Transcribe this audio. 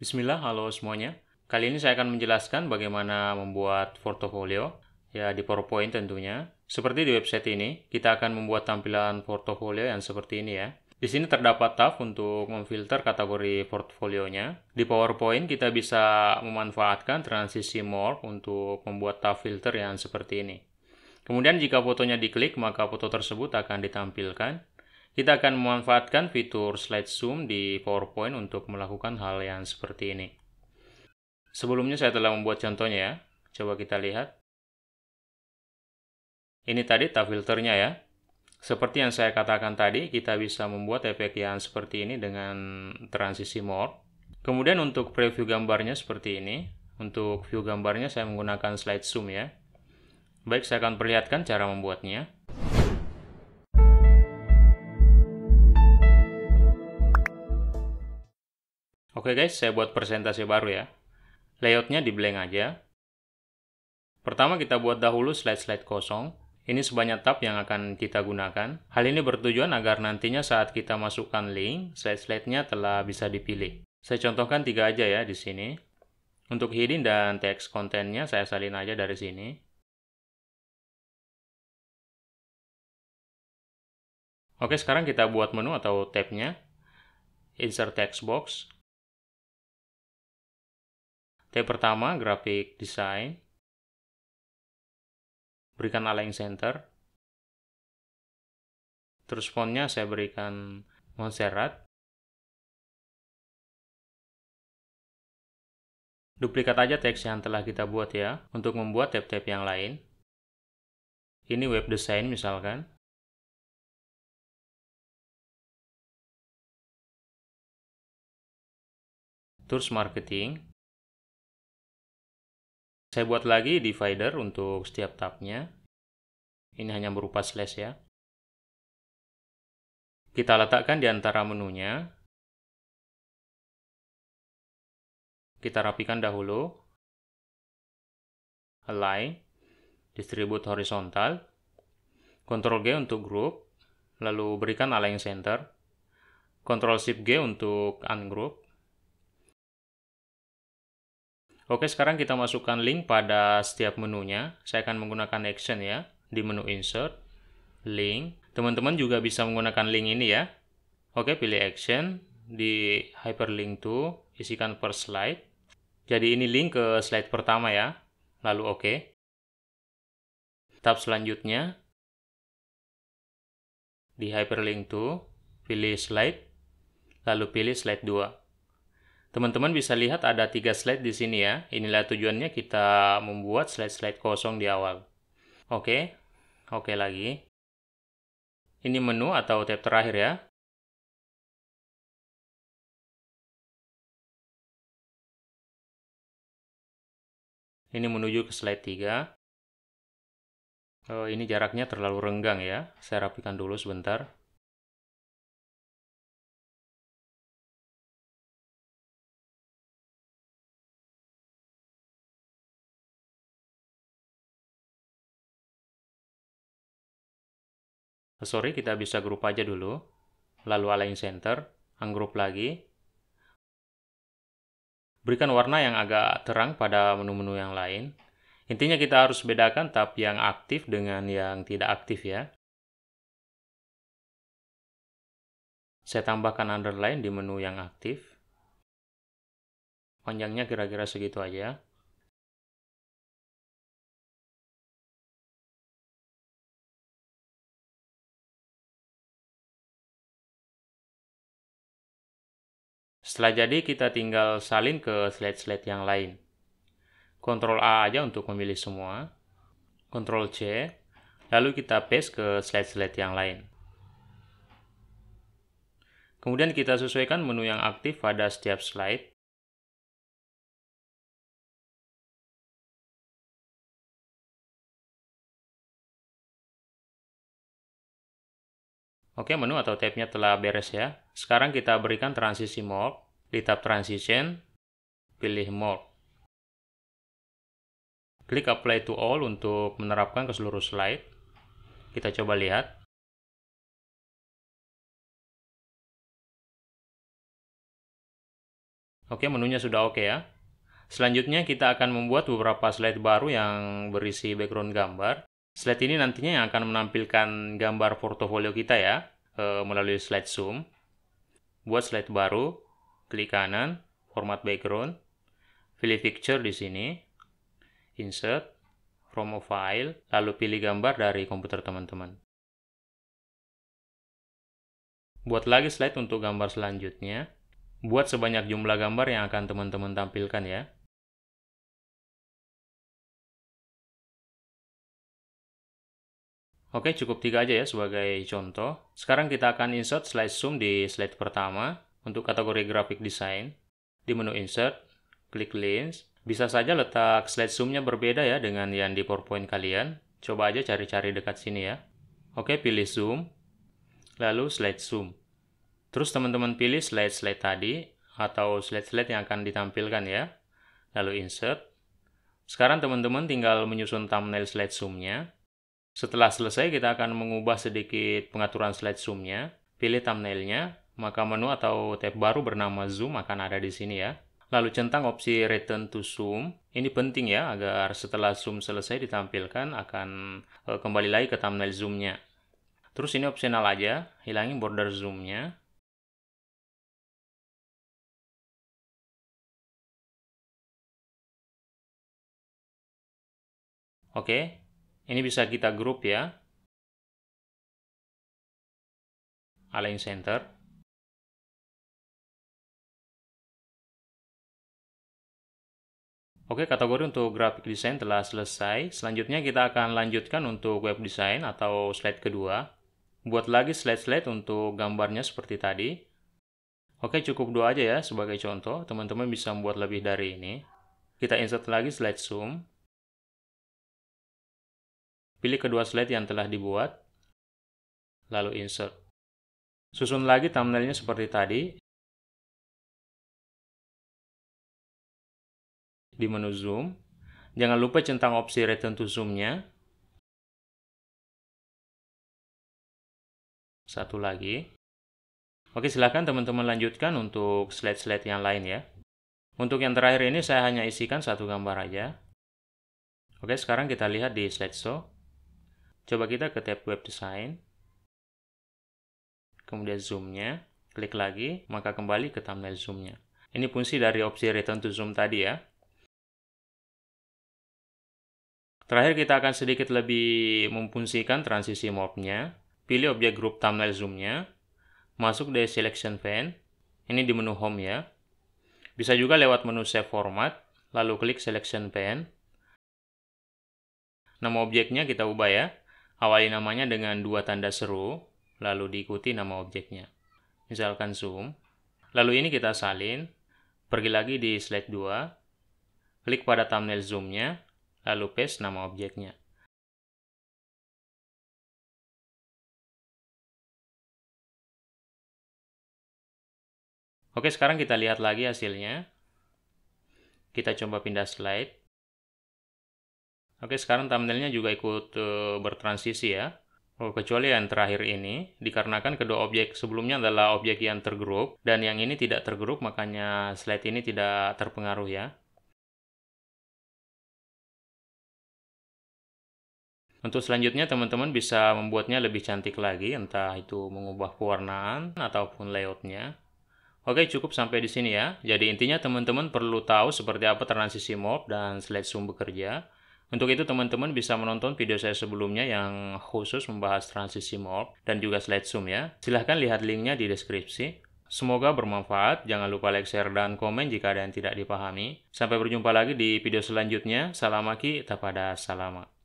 Bismillah, halo semuanya. Kali ini saya akan menjelaskan bagaimana membuat portofolio, ya di PowerPoint tentunya. Seperti di website ini, kita akan membuat tampilan portofolio yang seperti ini ya. Di sini terdapat tab untuk memfilter kategori portfolionya. Di PowerPoint kita bisa memanfaatkan transisi more untuk membuat tab filter yang seperti ini. Kemudian jika fotonya diklik, maka foto tersebut akan ditampilkan. Kita akan memanfaatkan fitur slide zoom di PowerPoint untuk melakukan hal yang seperti ini. Sebelumnya saya telah membuat contohnya ya. Coba kita lihat. Ini tadi tab filternya ya. Seperti yang saya katakan tadi, kita bisa membuat efek yang seperti ini dengan transisi mode. Kemudian untuk preview gambarnya seperti ini. Untuk view gambarnya saya menggunakan slide zoom ya. Baik, saya akan perlihatkan cara membuatnya. Oke guys, saya buat presentasi baru ya. Layoutnya di blank aja. Pertama kita buat dahulu slide-slide kosong. Ini sebanyak tab yang akan kita gunakan. Hal ini bertujuan agar nantinya saat kita masukkan link, slide-slide-nya telah bisa dipilih. Saya contohkan tiga aja ya di sini. Untuk heading dan teks kontennya saya salin aja dari sini. Oke, sekarang kita buat menu atau tabnya. Insert text box. Tab pertama, grafik design. Berikan align center. Terus fontnya saya berikan Montserrat. Duplikat aja teks yang telah kita buat ya, untuk membuat tab-tab yang lain. Ini web design misalkan. Terus marketing. Saya buat lagi divider untuk setiap tabnya. Ini hanya berupa slash ya. Kita letakkan di antara menunya. Kita rapikan dahulu. Align. Distribute horizontal. Ctrl G untuk group. Lalu berikan align center. Ctrl Shift G untuk ungroup. Oke, sekarang kita masukkan link pada setiap menunya. Saya akan menggunakan action ya, di menu insert, link. Teman-teman juga bisa menggunakan link ini ya. Oke, pilih action, di hyperlink to, isikan per slide. Jadi ini link ke slide pertama ya, lalu oke. Okay. Tab selanjutnya, di hyperlink to, pilih slide, lalu pilih slide 2. Teman-teman bisa lihat ada tiga slide di sini ya. Inilah tujuannya kita membuat slide-slide kosong di awal. Oke, oke lagi. Ini menu atau tab terakhir ya. Ini menuju ke slide 3. Oh, ini jaraknya terlalu renggang ya. Saya rapikan dulu sebentar. sorry kita bisa grup aja dulu lalu align center ungroup lagi berikan warna yang agak terang pada menu-menu yang lain intinya kita harus bedakan tab yang aktif dengan yang tidak aktif ya saya tambahkan underline di menu yang aktif panjangnya kira-kira segitu aja Setelah jadi, kita tinggal salin ke slide-slide yang lain. Ctrl A aja untuk memilih semua. Ctrl C, lalu kita paste ke slide-slide yang lain. Kemudian kita sesuaikan menu yang aktif pada setiap slide. Oke, menu atau tabnya telah beres ya. Sekarang kita berikan transisi mode di tab Transition, pilih Mode. Klik Apply to All untuk menerapkan ke seluruh slide. Kita coba lihat. Oke, menunya sudah oke ya. Selanjutnya kita akan membuat beberapa slide baru yang berisi background gambar. Slide ini nantinya yang akan menampilkan gambar portofolio kita ya, eh, melalui slide zoom. Buat slide baru, klik kanan, format background, pilih picture di sini, insert, from a file, lalu pilih gambar dari komputer teman-teman. Buat lagi slide untuk gambar selanjutnya. Buat sebanyak jumlah gambar yang akan teman-teman tampilkan ya. Oke, cukup tiga aja ya sebagai contoh. Sekarang kita akan insert slide zoom di slide pertama untuk kategori graphic design. Di menu insert, klik lens. Bisa saja letak slide zoom-nya berbeda ya dengan yang di PowerPoint kalian. Coba aja cari-cari dekat sini ya. Oke, pilih zoom. Lalu slide zoom. Terus teman-teman pilih slide-slide tadi atau slide-slide yang akan ditampilkan ya. Lalu insert. Sekarang teman-teman tinggal menyusun thumbnail slide zoom-nya. Setelah selesai, kita akan mengubah sedikit pengaturan slide zoom-nya. Pilih thumbnail-nya, maka menu atau tab baru bernama Zoom akan ada di sini ya. Lalu centang opsi Return to Zoom. Ini penting ya, agar setelah Zoom selesai ditampilkan akan eh, kembali lagi ke thumbnail Zoom-nya. Terus ini opsional aja, hilangin border Zoom-nya. Oke, ini bisa kita grup ya. Align Center. Oke, kategori untuk graphic design telah selesai. Selanjutnya kita akan lanjutkan untuk web design atau slide kedua. Buat lagi slide-slide untuk gambarnya seperti tadi. Oke, cukup dua aja ya sebagai contoh. Teman-teman bisa membuat lebih dari ini. Kita insert lagi slide zoom. Pilih kedua slide yang telah dibuat. Lalu insert. Susun lagi thumbnailnya seperti tadi. di menu Zoom. Jangan lupa centang opsi return to Zoom-nya. Satu lagi. Oke, silahkan teman-teman lanjutkan untuk slide-slide yang lain ya. Untuk yang terakhir ini saya hanya isikan satu gambar aja. Oke, sekarang kita lihat di slide show. Coba kita ke tab web design. Kemudian zoom-nya. Klik lagi, maka kembali ke thumbnail zoom-nya. Ini fungsi dari opsi return to zoom tadi ya. Terakhir kita akan sedikit lebih memfungsikan transisi morph-nya. Pilih objek grup thumbnail zoom-nya. Masuk di selection pane. Ini di menu home ya. Bisa juga lewat menu save format, lalu klik selection pane. Nama objeknya kita ubah ya. Awali namanya dengan dua tanda seru, lalu diikuti nama objeknya. Misalkan zoom. Lalu ini kita salin. Pergi lagi di slide 2. Klik pada thumbnail zoom-nya, lalu paste nama objeknya. Oke, sekarang kita lihat lagi hasilnya. Kita coba pindah slide. Oke, sekarang thumbnailnya juga ikut uh, bertransisi ya. Oh, kecuali yang terakhir ini, dikarenakan kedua objek sebelumnya adalah objek yang tergrup, dan yang ini tidak tergrup, makanya slide ini tidak terpengaruh ya. Untuk selanjutnya teman-teman bisa membuatnya lebih cantik lagi, entah itu mengubah pewarnaan ataupun layoutnya. Oke cukup sampai di sini ya. Jadi intinya teman-teman perlu tahu seperti apa transisi mob dan slide zoom bekerja. Untuk itu teman-teman bisa menonton video saya sebelumnya yang khusus membahas transisi morph dan juga slide zoom ya. Silahkan lihat linknya di deskripsi. Semoga bermanfaat, jangan lupa like, share, dan komen jika ada yang tidak dipahami. Sampai berjumpa lagi di video selanjutnya. Salam tak pada salama.